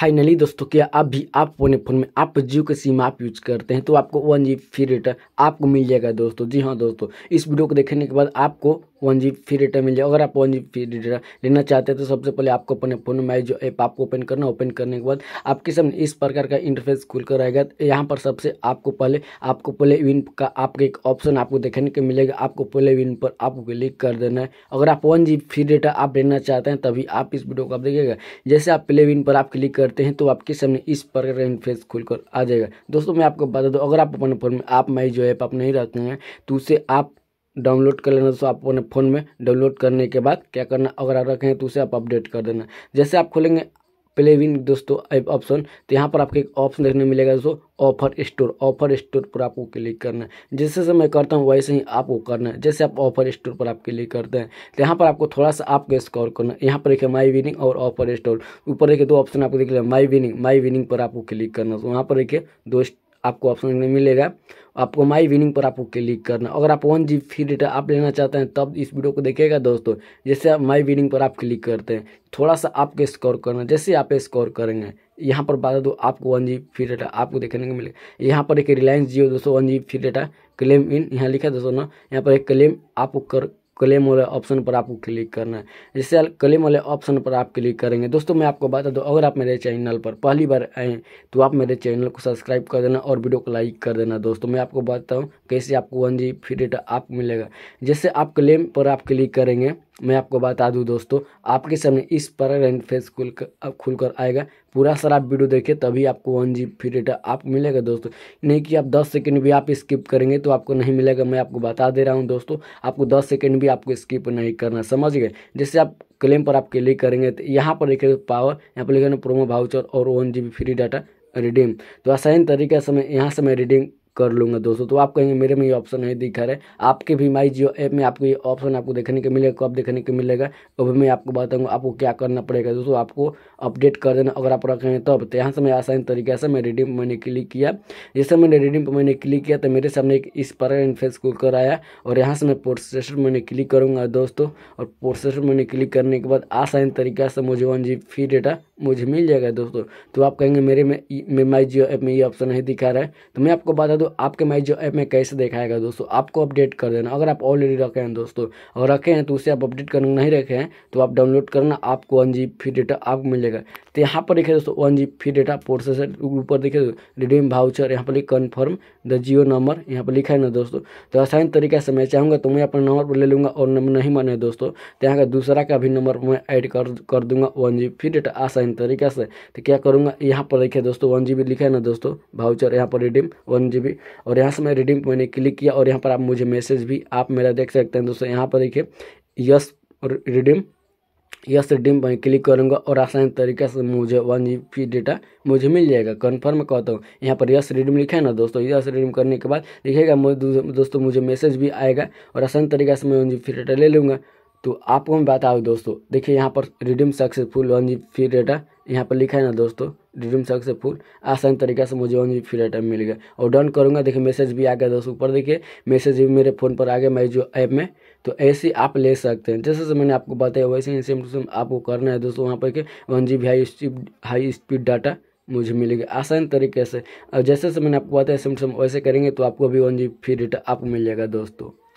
finally दोस्तों क्या आप भी आप अपने फ़ोन में आप जियो के सिम आप यूज करते हैं तो आपको वन जी फ्री डेटा आपको मिल जाएगा दोस्तों जी हाँ दोस्तों इस वीडियो को देखने के बाद आपको वन जी फ्री डेटा मिल जाए अगर आप वन जी फ्री डेटा लेना चाहते हैं तो सबसे पहले आपको अपने फ़ोन में आई जो ऐप आपको ओपन करना ओपन करने के बाद आपके सामने इस प्रकार का इंटरफेस खुल कर रहेगा तो यहाँ पर सबसे आपको पहले आपको पहले विन का आपका एक ऑप्शन आपको देखने को मिलेगा आपको पहले विन पर आपको क्लिक कर देना है अगर आप वन जी फ्री डेटा आप लेना चाहते हैं तभी आप इस वीडियो को आप देखिएगा जैसे आप प्ले विन पर आप क्लिक करते हैं तो आपके सामने इस प्रकार का इंटरफेस खुल कर आ जाएगा दोस्तों मैं आपको बता दूँ अगर आप अपने फ़ोन में आप माई जो ऐप आप नहीं रखते हैं तो उसे आप डाउनलोड कर लेना दोस्तों आप अपने फ़ोन में डाउनलोड करने के बाद क्या करना अगर आप रखें तो उसे आप अपडेट कर देना जैसे आप खोलेंगे प्लेविन दोस्तों ऐप ऑप्शन तो यहाँ पर आपको एक ऑप्शन देखने मिलेगा दोस्तों ऑफर स्टोर ऑफर स्टोर पर आपको क्लिक करना है जैसे से मैं करता हूँ वैसे ही आपको करना है जैसे आप ऑफर स्टोर पर आप क्लिक करते हैं तो यहाँ पर आपको थोड़ा सा आपको स्कोर करना है यहाँ पर देखिए माई विनिंग और ऑफर स्टोर ऊपर देखिए दो ऑप्शन आपको देख लिया माई विनिंग माई विनिंग पर आपको क्लिक करना है वहाँ पर देखिए दो आपको ऑप्शन में मिलेगा आपको माई विनिंग पर आपको क्लिक करना अगर आप वन जी फ्री डेटा आप लेना चाहते हैं तब इस वीडियो को देखिएगा दोस्तों जैसे आप माई विनिंग पर आप क्लिक करते हैं थोड़ा सा आपके स्कोर करना जैसे आप स्कोर करेंगे यहाँ पर बता दो आपको वन जी फ्री डेटा आपको देखने को मिलेगा यहाँ पर एक रिलायंस जियो दोस्तों one G free data claim इन यहाँ लिखा है दोस्तों ना यहाँ पर एक क्लेम आपको कर क्लेम वाले ऑप्शन पर आपको क्लिक करना है जैसे क्लेम वाले ऑप्शन पर आप क्लिक करेंगे दोस्तों मैं आपको बता दूँ अगर आप मेरे चैनल पर पहली बार आएँ तो आप मेरे चैनल को सब्सक्राइब कर देना और वीडियो को लाइक कर देना दोस्तों मैं आपको बताता हूँ कैसे आपको वन जी फ्री डेटा आप मिलेगा जैसे आप क्लेम पर आप क्लिक करेंगे मैं आपको बता दूं दोस्तों आपके सामने इस पर रैंक फेस खुल कर खुल कर आएगा पूरा सर आप वीडियो देखिए तभी आपको वन जी फ्री डेटा आप मिलेगा दोस्तों नहीं कि आप दस सेकेंड भी आप स्किप करेंगे तो आपको नहीं मिलेगा मैं आपको बता दे रहा हूँ दोस्तों आपको दस सेकेंड भी आपको स्किप नहीं करना समझ गए जैसे आप क्लेम पर आप क्लिक करेंगे तो यहाँ पर लिखे पावर यहाँ पर लिखे प्रोमो भाउचर और one G free data redeem तो आसान तरीके से मैं यहाँ से मैं रिडीम कर लूँगा दोस्तों तो आप कहेंगे मेरे में ये ऑप्शन नहीं दिखा रहे आपके भी माई जियो ऐप में आपको ये ऑप्शन आपको देखने को मिलेगा कब देखने को मिलेगा वो तो भी मैं आपको बताऊँगा आपको क्या करना पड़ेगा दोस्तों आपको अपडेट कर देना अगर आप रखें तब तो यहाँ से मैं आसान तरीके से मैं रिडीम मैंने क्लिक किया जैसे मैंने रिडीम पर मैंने क्लिक किया तो मेरे सामने एक इस पर इंटरफेस को कर आया और यहाँ से मैं प्रोसेसर मैंने क्लिक करूँगा दोस्तों और प्रोसेसर मैंने क्लिक करने के बाद आसान तरीके से मुझे वन जी फ्री डेटा मुझे मिल जाएगा दोस्तों तो आप कहेंगे मेरे में माई जियो ऐप में ये ऑप्शन नहीं दिखा रहा है तो मैं आपको बता दो तो आपके मैच जो ऐप में कैसे दिखाएगा दोस्तों आपको अपडेट कर देना अगर आप ऑलरेडी रखे हैं दोस्तों अगर रखे हैं तो उसे आप अपडेट करना नहीं रखे हैं तो आप डाउनलोड करना आपको वन जी फ्री डेटा आपको मिलेगा तो यहाँ पर देखिए दोस्तों one G free data processor ऊपर देखिए रिडीम भाउचर यहाँ पर लिख कन्फर्म द जियो नंबर यहाँ पर लिखा है ना दोस्तों तो आसान तरीके से मैं चाहूँगा तो मैं अपना नंबर पर ले लूँगा और नंबर नहीं माने दोस्तों तो यहाँ का दूसरा का भी नंबर मैं ऐड कर कर दूंगा वन जी फ्री डेटा आसान तरीके से तो क्या करूँगा यहाँ पर देखिए दोस्तों वन जी लिखा है ना दोस्तों भाउचर यहाँ पर रिडीम वन जी भी और यहाँ से मैं रिडीम मैंने क्लिक किया और यहाँ पर आप मुझे मैसेज भी आप मेरा देख सकते हैं दोस्तों यहाँ पर देखिए यस रिडीम यस रिडीम पर क्लिक करूँगा और आसान तरीके से मुझे वन जी डेटा मुझे मिल जाएगा कन्फर्म कहता हूँ यहाँ पर यस रिडीम लिखा है ना दोस्तों यस रिडीम करने के बाद लिखेगा दोस्तों मुझे मैसेज भी आएगा और आसान तरीके से मैं वन जी डेटा ले लूँगा तो आपको मैं बताऊँ दोस्तों देखिए यहाँ पर redeem successful one G data यहाँ पर लिखा है ना दोस्तों रिडीम सक्सेसफुल आसान तरीका से मुझे वन जी फ्री आइटम मिल गया और डन करूँगा देखिए मैसेज भी आ गया दोस्तों ऊपर देखिए मैसेज भी मेरे फ़ोन पर आ गया मैं जो ऐप में तो ऐसे आप ले सकते हैं जैसे से मैंने आपको बताया वैसे ही सेम टू सेम आपको करना है दोस्तों वहाँ पर के one G B high speed high speed data मुझे मिलेगा आसान तरीके से और जैसे से मैंने आपको बताया सेम टू सेम वैसे करेंगे तो आपको भी वन जी फ्री डाटा आपको मिल जाएगा दोस्तों